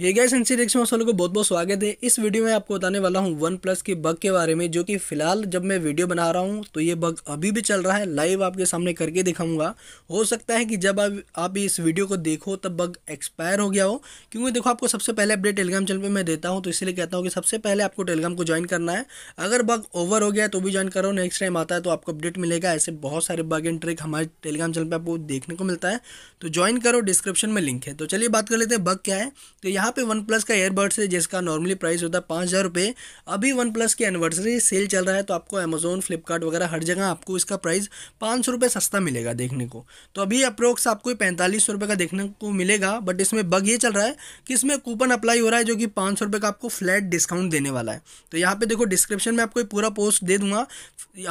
हे gas NC रिक्स में को बहुत बहुत स्वागत है इस वीडियो में आपको बताने वाला हूँ वन प्लस के बग के बारे में जो कि फिलहाल जब मैं वीडियो बना रहा हूँ तो ये बग अभी भी चल रहा है लाइव आपके सामने करके दिखाऊंगा हो सकता है कि जब आप आप इस वीडियो को देखो तब बग एक्सपायर हो गया हो क्योंकि देखो आपको सबसे पहले अपडेट टेलीग्राम चैनल पर मैं देता हूँ तो इसलिए कहता हूँ कि सबसे पहले आपको टेलीग्राम को ज्वाइन करना है अगर बग ओवर हो गया तो भी ज्वाइन करो नेक्स्ट टाइम आता है तो आपको अपडेट मिलेगा ऐसे बहुत सारे बग एंड ट्रिक हमारे टेलीग्राम चैनल पर आपको देखने को मिलता है तो ज्वाइन करो डिस्क्रिप्शन में लिंक है तो चलिए बात कर लेते हैं बग क्या है तो यहाँ यहाँ पे वन प्लस का एयरबड्स है जिसका नॉर्मली प्राइस होता है पाँच हज़ार रुपये अभी वन प्लस की एनिवर्सरी सेल चल रहा है तो आपको अमेजोन फ्लिपकार्ट वगैरह हर जगह आपको इसका प्राइस पाँच सौ रुपये सस्ता मिलेगा देखने को तो अभी अप्रोक्स आपको पैंतालीस सौ रुपये का देखने को मिलेगा बट इसमें बग ये चल रहा है कि इसमें कूपन अप्लाई हो रहा है जो कि पाँच सौ रुपये का आपको फ्लैट डिस्काउंट देने वाला है तो यहाँ पे देखो डिस्क्रिप्शन में आपको पूरा पोस्ट दे दूंगा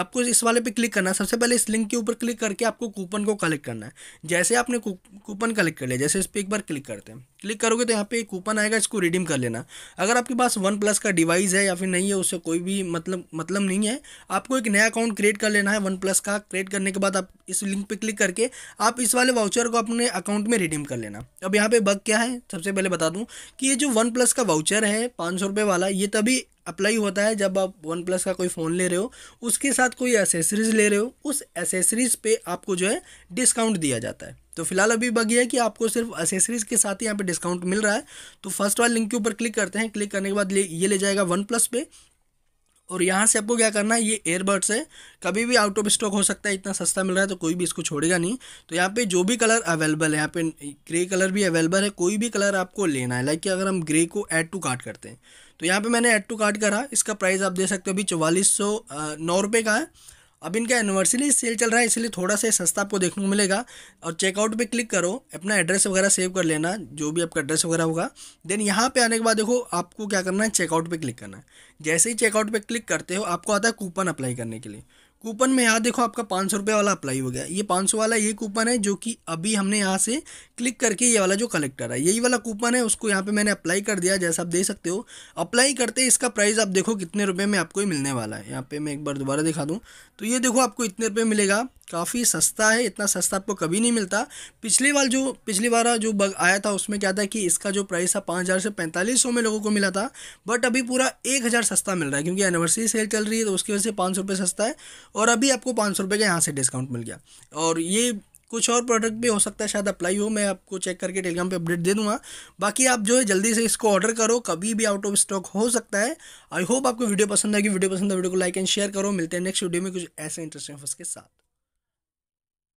आपको इस वाले पर क्लिक करना है सबसे पहले इस लिंक के ऊपर क्लिक करके आपको कूपन को कलेक्ट करना है जैसे आपने कूपन कलेक्ट कर लिया जैसे इस पर एक बार क्लिक करते हैं क्लिक करोगे तो यहाँ पे एक कूपन आएगा इसको रिडीम कर लेना अगर आपके पास वन प्लस का डिवाइस है या फिर नहीं है उससे कोई भी मतलब मतलब नहीं है आपको एक नया अकाउंट क्रिएट कर लेना है वन प्लस का क्रिएट करने के बाद आप इस लिंक पे क्लिक करके आप इस वाले वाउचर को अपने अकाउंट में रिडीम कर लेना अब यहाँ पर बग क्या है सबसे पहले बता दूँ कि ये जो वन प्लस का वाउचर है पाँच सौ वाला ये तभी अप्लाई होता है जब आप वन प्लस का कोई फ़ोन ले रहे हो उसके साथ कोई एसेसरीज़ ले रहे हो उस एसेसरीज़ पे आपको जो है डिस्काउंट दिया जाता है तो फिलहाल अभी बाकी है कि आपको सिर्फ एसेसरीज के साथ ही यहाँ पे डिस्काउंट मिल रहा है तो फर्स्ट वाले लिंक के ऊपर क्लिक करते हैं क्लिक करने के बाद ये ले जाएगा वन प्लस पे और यहाँ से आपको क्या करना है ये एयरबड्स है कभी भी आउट ऑफ स्टॉक हो सकता है इतना सस्ता मिल रहा है तो कोई भी इसको छोड़ेगा नहीं तो यहाँ पे जो भी कलर अवेलेबल है यहाँ पे ग्रे कलर भी अवेलेबल है कोई भी कलर आपको लेना है लाइक कि अगर हम ग्रे को ऐड टू कार्ट करते हैं तो यहाँ पे मैंने ऐड टू कार्ट करा इसका प्राइस आप दे सकते हो अभी चवालीस सौ नौ रुपये का है अब इनका एनिवर्सरी सेल चल रहा है इसलिए थोड़ा सा सस्ता आपको देखने को मिलेगा और चेकआउट पे क्लिक करो अपना एड्रेस वगैरह सेव कर लेना जो भी आपका एड्रेस वगैरह होगा देन यहाँ पे आने के बाद देखो आपको क्या करना है चेकआउट पे क्लिक करना है जैसे ही चेकआउट पे क्लिक करते हो आपको आता है कूपन अप्लाई करने के लिए कूपन में यहाँ देखो आपका पाँच सौ रुपये वाला अप्लाई हो गया ये पाँच सौ वाला ये कूपन है जो कि अभी हमने यहाँ से क्लिक करके ये वाला जो कलेक्टर है यही वाला कूपन है उसको यहाँ पे मैंने अप्लाई कर दिया जैसा आप देख सकते हो अप्लाई करते इसका प्राइस आप देखो कितने रुपये में आपको मिलने वाला है यहाँ पे मैं एक बार दोबारा दिखा दूँ तो ये देखो आपको इतने रुपये मिलेगा काफ़ी सस्ता है इतना सस्ता आपको कभी नहीं मिलता पिछली बार जो पिछली बार जो बग आया था उसमें क्या था कि इसका जो प्राइस था पाँच हज़ार से पैंतालीस सौ में लोगों को मिला था बट अभी पूरा एक हज़ार सस्ता मिल रहा है क्योंकि एनिवर्सरी सेल चल रही है तो उसकी वजह से पाँच सौ रुपये सस्ता है और अभी आपको पाँच सौ रुपये का यहाँ से डिस्काउंट मिल गया और ये कुछ और प्रोडक्ट भी हो सकता है शायद अप्लाई हो मैं आपको चेक करके टेलीग्राम पे अपडेट दे दूंगा बाकी आप जो है जल्दी से इसको ऑर्डर करो कभी भी आउट ऑफ स्टॉक हो सकता है आई होप आपको वीडियो पसंद आएगी वीडियो पसंद है वीडियो को लाइक एंड शेयर करो मिलते हैं नेक्स्ट वीडियो में कुछ ऐसे इंटरेस्टिंग के साथ